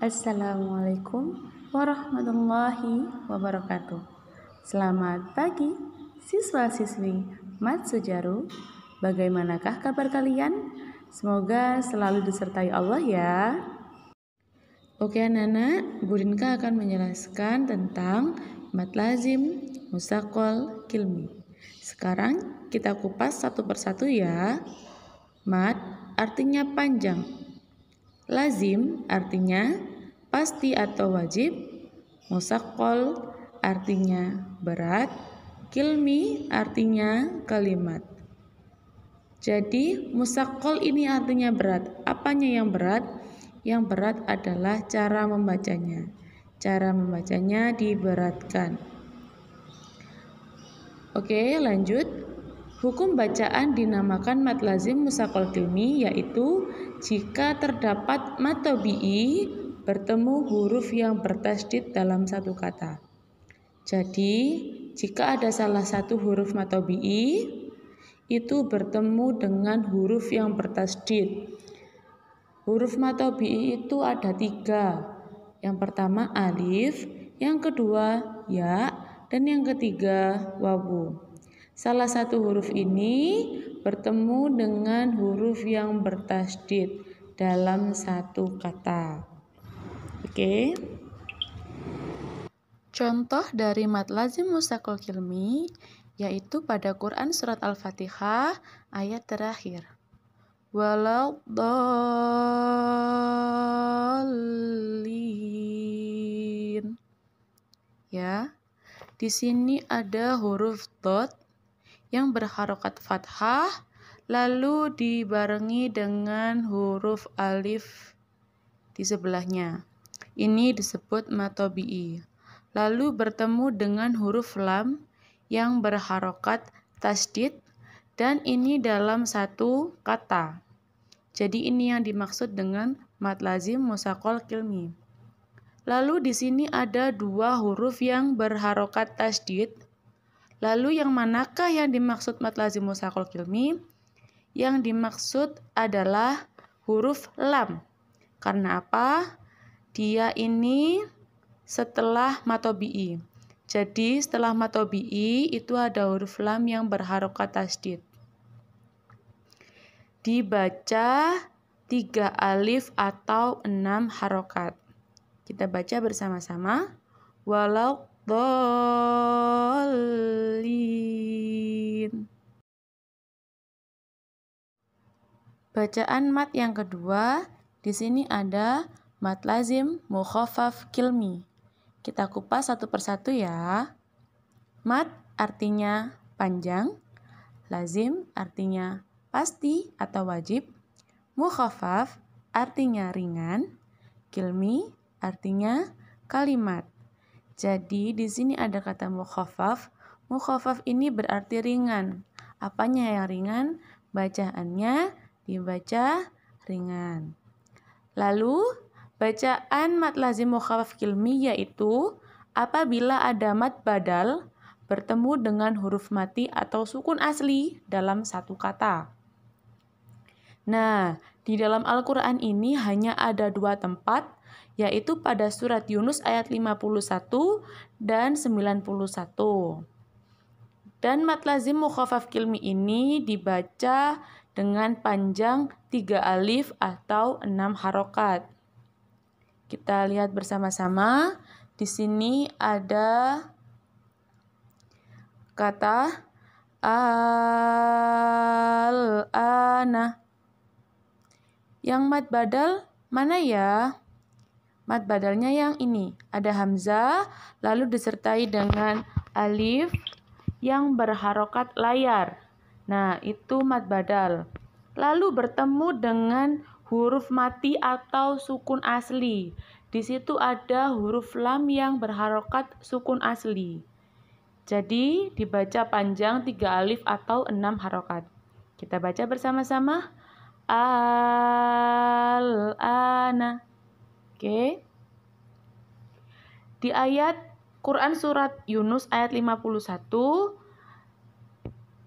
Assalamualaikum warahmatullahi wabarakatuh. Selamat pagi, siswa-siswi Matsujaru. Bagaimanakah kabar kalian? Semoga selalu disertai Allah ya. Oke anak-anak, Burinka akan menjelaskan tentang mat lazim, musakol, kilmi. Sekarang kita kupas satu persatu ya. Mat artinya panjang, Lazim artinya pasti atau wajib. Musakol artinya berat. Kilmi artinya kalimat. Jadi musakol ini artinya berat. Apanya yang berat? Yang berat adalah cara membacanya. Cara membacanya diberatkan. Oke, lanjut. Hukum bacaan dinamakan mat lazim musakol kilmi yaitu jika terdapat mat tobi'i bertemu huruf yang bertasdid dalam satu kata. Jadi, jika ada salah satu huruf mat itu bertemu dengan huruf yang bertasdid. Huruf mat itu ada tiga. Yang pertama alif, yang kedua ya, dan yang ketiga wabu. Salah satu huruf ini bertemu dengan huruf yang bertasdid dalam satu kata. Oke. Okay. Contoh dari mat lazim mustaqil kilmi yaitu pada Quran surat Al-Fatihah ayat terakhir. Walau Ya. Di sini ada huruf dot yang berharokat fathah lalu dibarengi dengan huruf alif di sebelahnya. Ini disebut matobi'i. Lalu bertemu dengan huruf lam yang berharokat tasdid dan ini dalam satu kata. Jadi ini yang dimaksud dengan mat lazim musakol kilmi. Lalu di sini ada dua huruf yang berharokat tasdid Lalu yang manakah yang dimaksud mat lazim musakol kilmi? Yang dimaksud adalah huruf lam. Karena apa? Dia ini setelah matobi'i. Jadi setelah matobi'i itu ada huruf lam yang berharokat tasdid. Dibaca tiga alif atau enam harokat. Kita baca bersama-sama. Walau dolin. Bacaan mat yang kedua, di sini ada mat lazim mukhafaf kilmi. Kita kupas satu persatu ya. Mat artinya panjang, lazim artinya pasti atau wajib, mukhafaf artinya ringan, kilmi artinya kalimat. Jadi di sini ada kata mukhafaf. Mukhafaf ini berarti ringan. Apanya yang ringan? Bacaannya dibaca ringan. Lalu bacaan mat lazim mukhafaf kilmi yaitu apabila ada mat badal bertemu dengan huruf mati atau sukun asli dalam satu kata. Nah, di dalam Al-Quran ini hanya ada dua tempat yaitu pada surat Yunus ayat 51 dan 91. Dan matlazim lazim mukhafaf kilmi ini dibaca dengan panjang tiga alif atau enam harokat. Kita lihat bersama-sama. Di sini ada kata al-ana. Yang mat badal mana ya? Mat badalnya yang ini. Ada hamzah, lalu disertai dengan alif yang berharokat layar. Nah, itu mat badal. Lalu bertemu dengan huruf mati atau sukun asli. Di situ ada huruf lam yang berharokat sukun asli. Jadi, dibaca panjang tiga alif atau enam harokat. Kita baca bersama-sama. Al-ana. Oke. Di ayat Quran surat Yunus ayat 51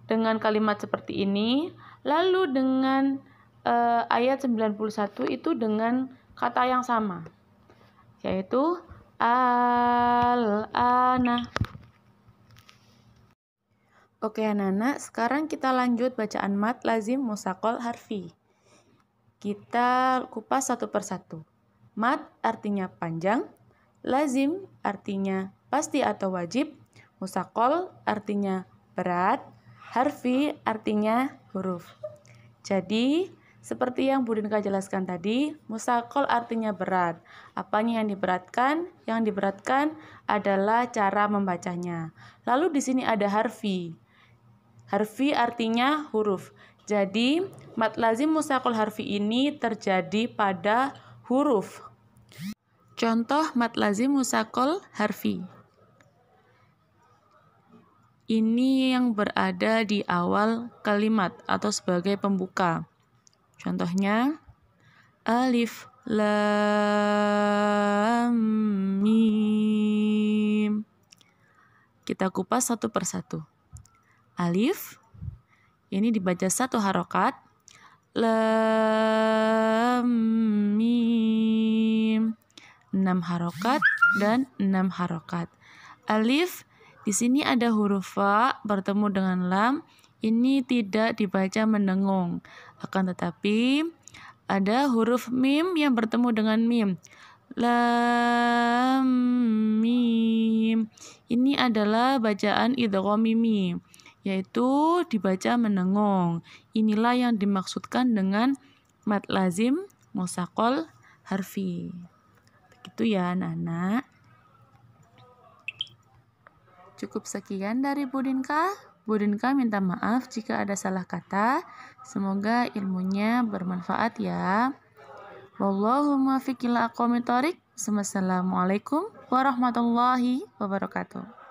dengan kalimat seperti ini, lalu dengan eh, ayat 91 itu dengan kata yang sama yaitu al-ana. Oke anak-anak, sekarang kita lanjut bacaan mat lazim musakol harfi. Kita kupas satu persatu. Mat artinya panjang, lazim artinya pasti atau wajib, musakol artinya berat, harfi artinya huruf. Jadi, seperti yang Bu Dinka jelaskan tadi, musakol artinya berat. Apanya yang diberatkan? Yang diberatkan adalah cara membacanya. Lalu di sini ada harfi. Harfi artinya huruf. Jadi, mat lazim musakol harfi ini terjadi pada huruf. Contoh mat lazim musakol harfi. Ini yang berada di awal kalimat atau sebagai pembuka. Contohnya alif lam mim. Kita kupas satu persatu. Alif ini dibaca satu harokat. Lam mim 6 harokat dan 6 harokat. Alif di sini ada huruf fa bertemu dengan lam. Ini tidak dibaca mendengung. Akan tetapi ada huruf mim yang bertemu dengan mim. Lam mim. Ini adalah bacaan idgham mim yaitu dibaca menengong. Inilah yang dimaksudkan dengan mat lazim musakol harfi. Gitu ya anak-anak. Cukup sekian dari Budinka. Budinka minta maaf jika ada salah kata. Semoga ilmunya bermanfaat ya. Wallahumma fikila aqwamitorik. Assalamualaikum warahmatullahi wabarakatuh.